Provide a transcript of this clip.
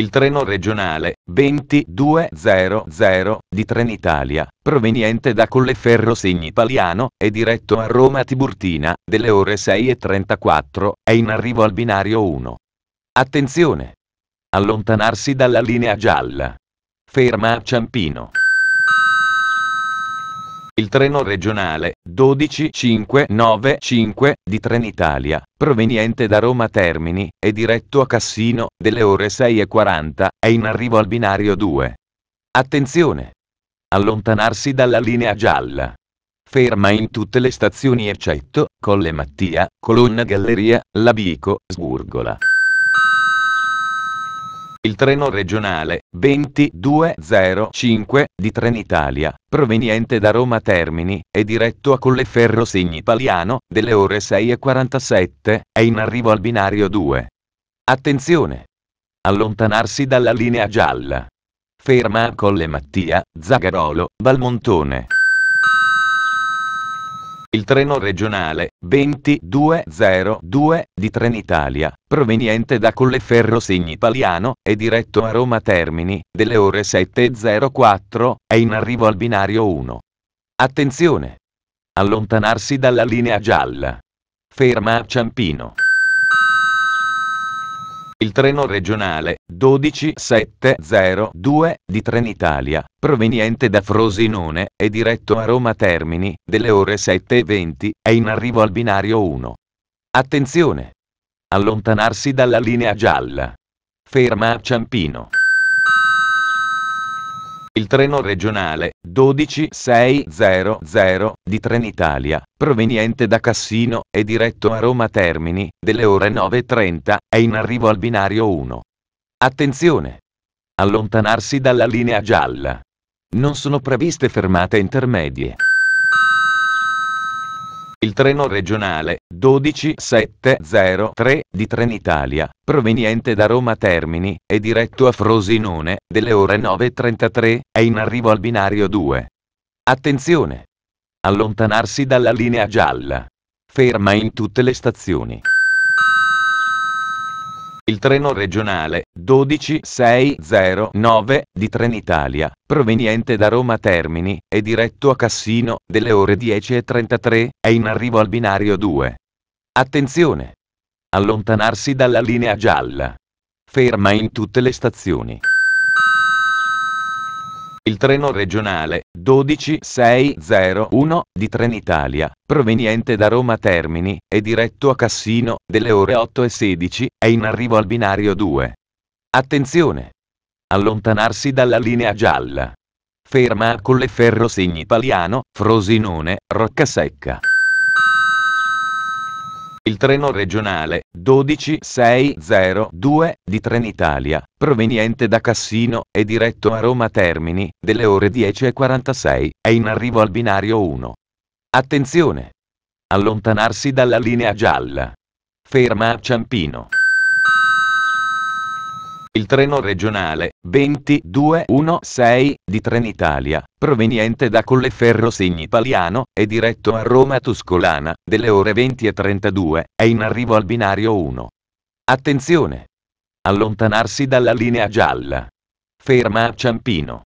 Il treno regionale 2200 di Trenitalia, proveniente da Colleferro Signipaliano, è diretto a Roma Tiburtina, delle ore 6.34, è in arrivo al binario 1. Attenzione! Allontanarsi dalla linea gialla. Ferma a Ciampino. Il treno regionale 12595 di Trenitalia, proveniente da Roma Termini, è diretto a Cassino, delle ore 6.40, è in arrivo al binario 2. Attenzione! Allontanarsi dalla linea gialla. Ferma in tutte le stazioni eccetto Colle Mattia, Colonna Galleria, Labico, Sburgola. Il treno regionale 2205 di Trenitalia, proveniente da Roma Termini, è diretto a Colleferro Signipaliano, delle ore 6.47, è in arrivo al binario 2. Attenzione! Allontanarsi dalla linea gialla. Ferma a Colle Mattia, Zagarolo, Valmontone. Il treno regionale 2202 di Trenitalia, proveniente da Colleferro Signitaliano, è diretto a Roma Termini, delle ore 7.04, è in arrivo al binario 1. Attenzione! Allontanarsi dalla linea gialla. Ferma a Ciampino. Il treno regionale 12702 di Trenitalia, proveniente da Frosinone e diretto a Roma Termini, delle ore 7.20, è in arrivo al binario 1. Attenzione! Allontanarsi dalla linea gialla. Ferma a Ciampino. Il treno regionale 12600 di Trenitalia, proveniente da Cassino e diretto a Roma Termini, delle ore 9.30, è in arrivo al binario 1. Attenzione! Allontanarsi dalla linea gialla. Non sono previste fermate intermedie il treno regionale 12703 di Trenitalia, proveniente da Roma Termini, e diretto a Frosinone, delle ore 9.33, è in arrivo al binario 2. Attenzione! Allontanarsi dalla linea gialla. Ferma in tutte le stazioni. Il treno regionale 12609 di Trenitalia, proveniente da Roma Termini, è diretto a Cassino, delle ore 10.33, è in arrivo al binario 2. Attenzione! Allontanarsi dalla linea gialla. Ferma in tutte le stazioni. Il treno regionale 12601 di Trenitalia, proveniente da Roma Termini è diretto a Cassino, delle ore 8 e 16, è in arrivo al binario 2. Attenzione! Allontanarsi dalla linea gialla. Ferma a Colleferro Signi Paliano, Frosinone, Roccasecca il treno regionale 12602 di Trenitalia, proveniente da Cassino e diretto a Roma Termini, delle ore 10.46, è in arrivo al binario 1. Attenzione! Allontanarsi dalla linea gialla. Ferma a Ciampino. Il treno regionale 2216 di Trenitalia, proveniente da Colleferro Signitaliano, è diretto a Roma Tuscolana, delle ore 20 e 32, è in arrivo al binario 1. Attenzione! Allontanarsi dalla linea gialla. Ferma a Ciampino.